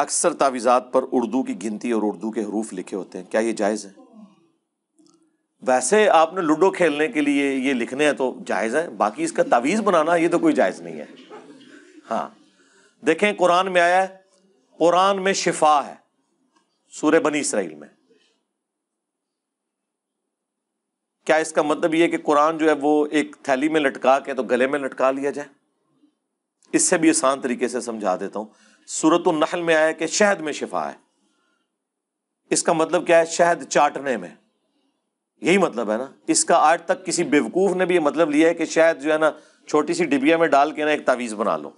अक्सर तावीज़ात पर उर्दू की गिनती और उर्दू के हरूफ लिखे होते हैं क्या ये जायज़ है वैसे आपने लूडो खेलने के लिए ये लिखने हैं तो जायज़ है बाकी इसका तावीज़ बनाना ये तो कोई जायज़ नहीं है हाँ देखें कुरान में आया है कुरान में शिफा है सूर्य बनी इसराइल में क्या इसका मतलब ये कि कुरान जो है वो एक थैली में लटका के तो गले में लटका लिया जाए इससे भी आसान तरीके से समझा देता हूँ सूरत नहल में आया कि शहद में शिफा है इसका मतलब क्या है शहद चाटने में यही मतलब है ना इसका आज तक किसी बेवकूफ़ ने भी यह मतलब लिया है कि शहद जो है ना छोटी सी डिबिया में डाल के ना एक तावीज़ बना लो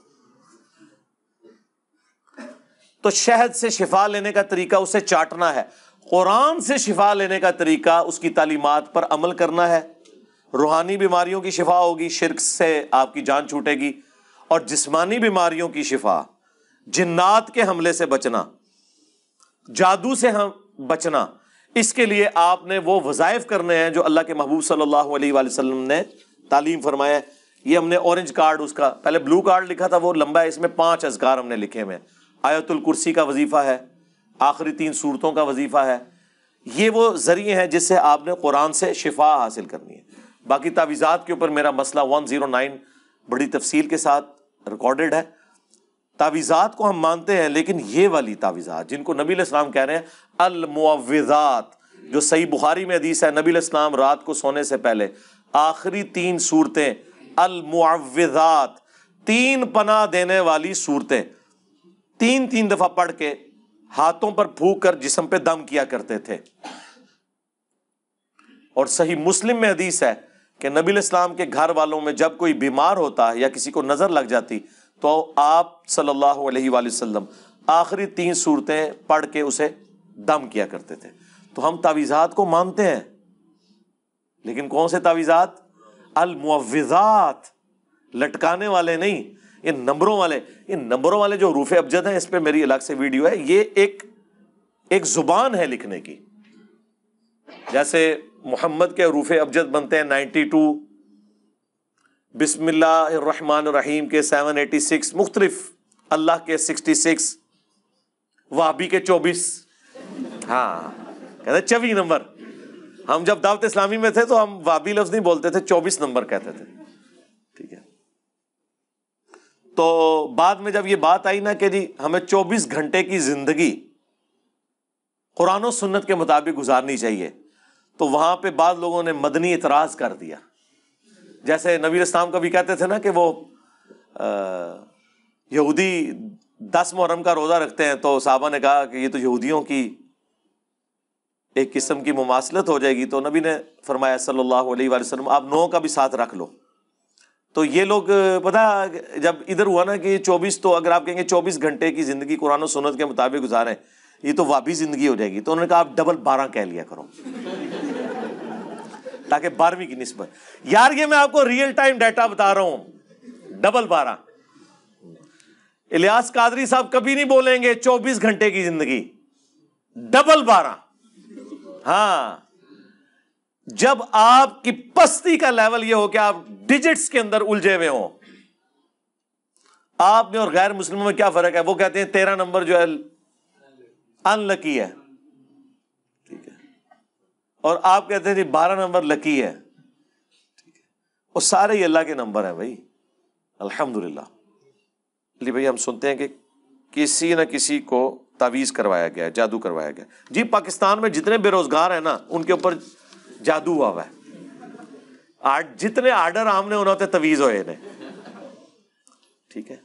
तो शहद से शिफा लेने का तरीका उसे चाटना है कुरान से शिफा लेने का तरीका उसकी तालीमत पर अमल करना है रूहानी बीमारियों की शिफा होगी शिरक से आपकी जान छूटेगी और जिस्मानी बीमारियों की शिफा जिन्नात के हमले से बचना जादू से हम बचना इसके लिए आपने वो वज़ाइफ करने हैं जो अल्लाह के महबूब सल्लल्लाहु अलैहि वसल्लम ने तालीम फरमाया ये हमने ऑरेंज कार्ड उसका पहले ब्लू कार्ड लिखा था वो लंबा है इसमें पांच अजगार हमने लिखे हुए हैं आयतुल कुर्सी का वजीफ़ा है आखिरी तीन सूरतों का वजीफ़ा है ये वो ज़रिए हैं जिससे आपने कुरान से शिफा हासिल करनी है बाकी तावीज़ात के ऊपर मेरा मसला वन ज़ीरो नाइन बड़ी तफसील के साथ रिकॉर्डेड है तावीज़ात को हम मानते हैं लेकिन ये वाली तावीज़ात जिनको नबी इस्लाम कह रहे हैं अलमुआवज़ात जो सही बुखारी में हदीस है नबी इस्लाम रात को सोने से पहले आखिरी तीन सूरतें अलमुआवज़ात तीन पना देने वाली सूरतें तीन तीन दफ़ा पढ़ के हाथों पर फूक कर जिसम पे दम किया करते थे और सही मुस्लिम में हदीस है कि नबी इस्लाम के घर वालों में जब कोई बीमार होता या किसी को नज़र लग जाती तो आप सल्लल्लाहु अलैहि वसल्लम आखिरी तीन सूरतें पढ़ के उसे दम किया करते थे तो हम तावीज़ात को मानते हैं लेकिन कौन से तावीज़ात अलमुआवजात लटकाने वाले नहीं ये नंबरों वाले इन नंबरों वाले जो रूफ अबजद हैं इस पर मेरी अलग से वीडियो है ये एक एक जुबान है लिखने की जैसे मोहम्मद के रूफ अबजद बनते हैं नाइन्टी टू बिसमीम के 786 मुख्तलिफ अल्लाह के 66 वाबी के 24 हाँ कहते चौबीस नंबर हम जब दावत इस्लामी में थे तो हम वाबी लफ्ज नहीं बोलते थे 24 नंबर कहते थे ठीक है तो बाद में जब ये बात आई ना कि जी हमें 24 घंटे की जिंदगी कुरान और सुन्नत के मुताबिक गुजारनी चाहिए तो वहां पे बाद लोगों ने मदनी इतराज कर दिया जैसे नबी इस्लाम कभी कहते थे ना कि वो यहूदी दस मुहर्रम का रोज़ा रखते हैं तो साहबा ने कहा कि ये तो यहूदियों की एक किस्म की मुमासलत हो जाएगी तो नबी ने फरमाया सल्लल्लाहु अलैहि वसल्लम आप नौ का भी साथ रख लो तो ये लोग पता जब इधर हुआ ना कि 24 तो अगर आप कहेंगे 24 घंटे की ज़िंदगी कुरान और सुनत के मुताबिक गुजारें ये तो वापी ज़िंदगी हो जाएगी तो उन्होंने कहा आप डबल बारह कह लिया करो ताकि बारहवीं की नस्बत यार ये मैं आपको रियल टाइम डाटा बता रहा हूं डबल बारह इलियास कादरी साहब कभी नहीं बोलेंगे चौबीस घंटे की जिंदगी डबल बारह हाँ जब आपकी पस्ती का लेवल यह हो कि आप डिजिट्स के अंदर उलझे हुए हो आप में और गैर मुस्लिमों में क्या फर्क है वो कहते हैं तेरह नंबर जो है अनलकी है और आप कहते हैं जी बारह नंबर लकी है वो सारे ही अल्लाह के नंबर हैं भाई अल्हम्दुलिल्लाह इसलिए भाई हम सुनते हैं कि किसी ना किसी को तावीज़ करवाया गया जादू करवाया गया जी पाकिस्तान में जितने बेरोजगार हैं ना उनके ऊपर जादू हुआ है आर्ट जितने आर्डर आमने होना होते तवीज़ हुए ने ठीक है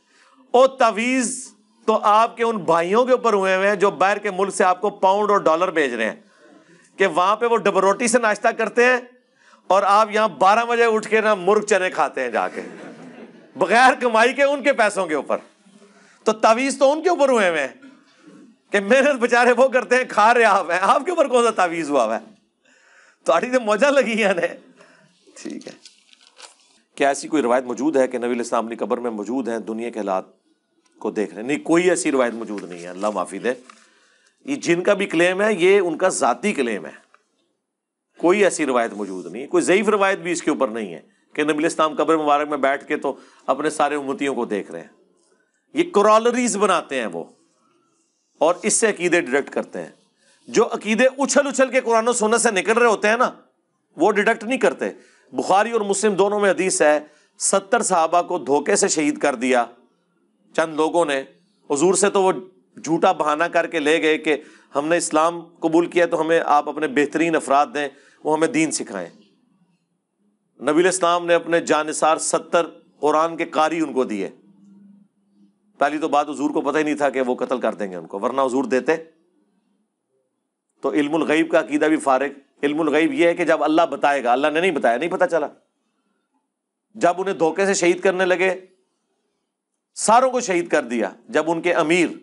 ओ तवीज़ तो आपके उन भाइयों के ऊपर हुए हुए हैं जो बाहर के मुल्क से आपको पाउंड और डॉलर भेज रहे हैं कि वहां पे वो डबरोटी से नाश्ता करते हैं और आप यहां बारह बजे उठ के ना मुर्ग चने खाते हैं जाके बगैर कमाई के उनके पैसों के ऊपर तो तावीज़ तो उनके ऊपर हुए हुए हैं कि मेहनत बेचारे वो करते हैं खा रहे आप हैं आपके ऊपर कौन सा तावीज़ हुआ है तो आठी तो मजा लगी है ठीक है क्या ऐसी कोई रवायत मौजूद है कि नबील इस्लाम अपनी कबर में मौजूद है दुनिया के हालात को देख रहे नहीं कोई ऐसी रवायत मौजूद नहीं है अल्लाह माफी दे ये जिनका भी क्लेम है ये उनका जाति क्लेम है कोई ऐसी रवायत मौजूद नहीं कोई ज़यीफ रवायत भी इसके ऊपर नहीं है कि नबी इस्लाम कब्र मुबारक में बैठ के तो अपने सारे उमतियों को देख रहे हैं ये क्रॉलरीज बनाते हैं वो और इससे अकीदे डिडक्ट करते हैं जो अकीदे उछल उछल के कुरान सोने से निकल रहे होते हैं ना वो डिडक्ट नहीं करते बुखारी और मुस्लिम दोनों में हदीस है सत्तर साहबा को धोखे से शहीद कर दिया चंद लोगों ने हजूर से तो वो झूठा बहाना करके ले गए कि हमने इस्लाम कबूल किया तो हमें आप अपने बेहतरीन अफराद दें वो हमें दीन सिखाएं नबी इस्लाम ने अपने जानसार सत्तर कुरान के कारी उनको दिए पहली तो बात हजूर को पता ही नहीं था कि वो कत्ल कर देंगे उनको वरना हजूर देते तो इल्मुलगैब का अकीदा भी फारग इल्मुलगैब यह है कि जब अल्लाह बताएगा अल्लाह ने नहीं बताया नहीं पता चला जब उन्हें धोखे से शहीद करने लगे सारों को शहीद कर दिया जब उनके अमीर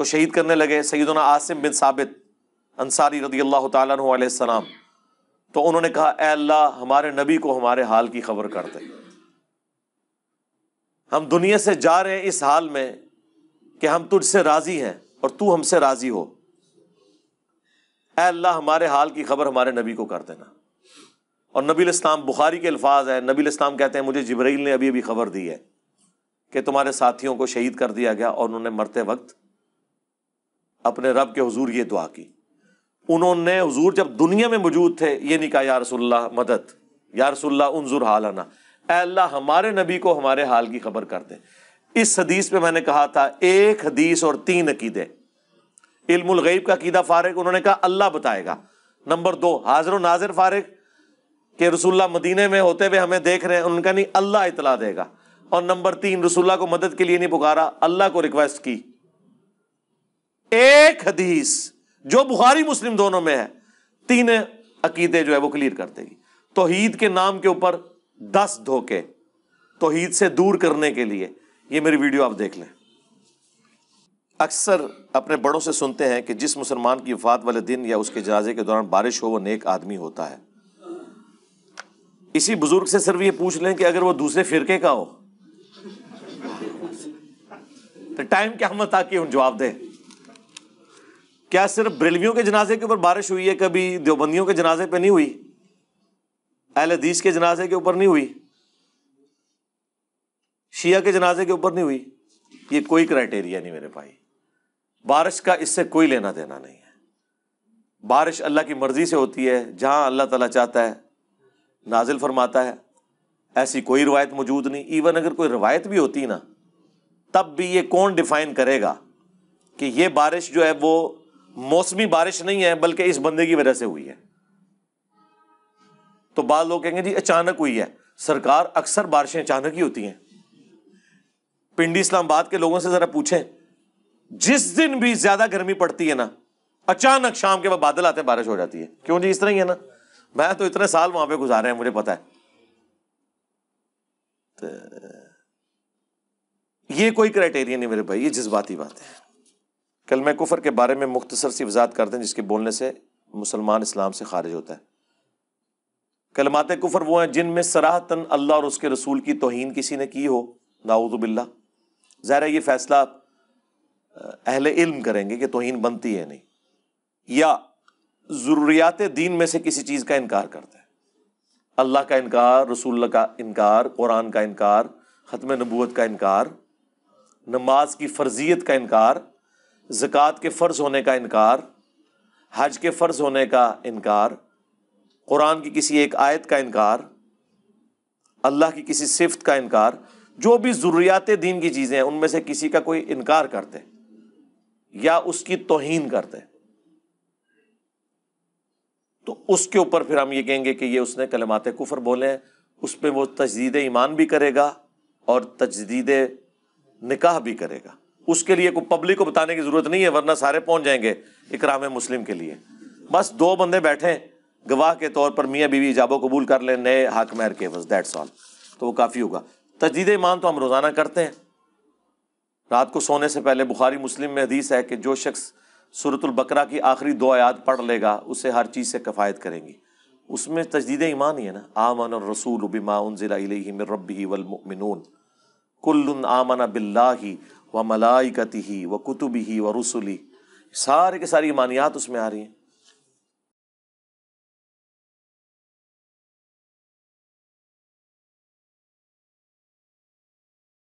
को शहीद करने लगे सईदना आसिम बिन साबित अंसारी रदी अल्लाह तुम तो उन्होंने कहा ए अल्लाह हमारे नबी को हमारे हाल की खबर कर दे हम दुनिया से जा रहे हैं इस हाल में कि हम तुझसे राजी हैं और तू हमसे राजी हो ए अल्लाह हमारे हाल की खबर हमारे नबी को कर देना और नबी इस्लाम बुखारी के अल्फाज है नबी इस्लाम कहते हैं मुझे जबरील ने अभी अभी खबर दी है कि तुम्हारे साथियों को शहीद कर दिया गया और उन्होंने मरते वक्त अपने रब के हजूर ये दुआ की उन्होंने हजूर जब दुनिया में मौजूद थे ये नहीं कहा यारसोल्ला मदद यारसोल्ला उनजुर आना अल्लाह हमारे नबी को हमारे हाल की खबर कर दे इस हदीस पर मैंने कहा था एक हदीस और तीन अकीदे इल्मुलगैब का अकीदा फारग उन्होंने कहा अल्लाह बताएगा नंबर दो हाजिर नाजिर फारग के रसुल्ला मदीने में होते हुए हमें देख रहे हैं उनका नहीं अल्लाह इतला देगा और नंबर तीन रसुल्ला को मदद के लिए नहीं पुकारा अल्लाह को रिक्वेस्ट की एक हदीस जो बुखारी मुस्लिम दोनों में है तीन अकीदे जो है वो क्लियर कर देगी तोहीद के नाम के ऊपर दस धोखे तोहीद से दूर करने के लिए ये मेरी वीडियो आप देख लें अक्सर अपने बड़ों से सुनते हैं कि जिस मुसलमान की वफात वाले दिन या उसके जनाजे के दौरान बारिश हो वो नेक आदमी होता है इसी बुजुर्ग से सिर्फ ये पूछ लें कि अगर वो दूसरे फिरके का हो तो टाइम क्या मत आके उन जवाब दें क्या सिर्फ ब्रेलवियों के जनाजे के ऊपर बारिश हुई है कभी देवबंदियों के जनाजे पे नहीं हुई अहल हदीस के जनाजे के ऊपर नहीं हुई शिया के जनाजे के ऊपर नहीं हुई ये कोई क्राइटेरिया नहीं मेरे भाई बारिश का इससे कोई लेना देना नहीं है बारिश अल्लाह की मर्ज़ी से होती है जहाँ अल्लाह तला चाहता है नाजिल फरमाता है ऐसी कोई रवायत मौजूद नहीं इवन अगर कोई रवायत भी होती ना तब भी ये कौन डिफाइन करेगा कि ये बारिश जो है वो मौसमी बारिश नहीं है बल्कि इस बंदे की वजह से हुई है तो बाद लोग कहेंगे जी अचानक हुई है सरकार अक्सर बारिशें अचानक ही होती हैं पिंडी इस्लामाबाद के लोगों से जरा पूछें जिस दिन भी ज्यादा गर्मी पड़ती है ना अचानक शाम के बाद बादल आते बारिश हो जाती है क्यों जी इस तरह ही है ना मैं तो इतने साल वहां पे गुजारे हैं मुझे पता है तो ये कोई क्राइटेरिया नहीं मेरे भाई ये जज्बाती बात है कलम कुफर के बारे में मुख्तसर सी वजात करते हैं जिसके बोलने से मुसलमान इस्लाम से खारिज होता है कलमात कुफर वो हैं जिनमें सराहतन अल्लाह और उसके रसूल की तोहन किसी ने की हो नाउदबिल्ला ज़ाहिर ये फ़ैसला अहल इल्म करेंगे कि तोहन बनती है नहीं या ज़रूरियात दीन में से किसी चीज़ का इनकार करता है अल्लाह का इनकार रसूल का इनकार कुरान का इनकार ख़त्म नबूत का इनकार नमाज की फ़र्जियत का इनकार ज़क़़त के फ़र्ज़ होने का इनकार हज के फ़र्ज़ होने का इनकार कुरान की किसी एक आयत का इनकार अल्लाह की किसी सिफत का इनकार जो भी ज़रूरियात दीन की चीज़ें हैं उनमें से किसी का कोई इनकार करते या उसकी तोहन करते तो उसके ऊपर फिर हम ये कहेंगे कि ये उसने कलमात कुफर बोले हैं उस पर वो तजदीद ईमान भी करेगा और तजदीद निकाह भी करेगा उसके लिए कोई पब्लिक को बताने की जरूरत नहीं है वरना सारे पहुंच जाएंगे इकराम मुस्लिम के लिए बस दो बंदे बैठे गवाह के तौर पर मियाँ बीवी जाबो कबूल कर लें नए हाक महर के बस डेट सॉल तो वो काफ़ी होगा तजदीद ईमान तो हम रोज़ाना करते हैं रात को सोने से पहले बुखारी मुस्लिम में हदीस है कि जो शख्स सूरतुलबकरा की आखिरी दो आयात पढ़ लेगा उसे हर चीज़ से कफ़ायत करेंगी उसमें तजदीद ईमान ही है ना आमन और रसूल बिमा उन ज़िला रबी वलमिन कुल्लन आमना बिल्ला व मलाइकती व कुतुबी व रसुली सारे के सारी मानियात उसमें आ रही हैं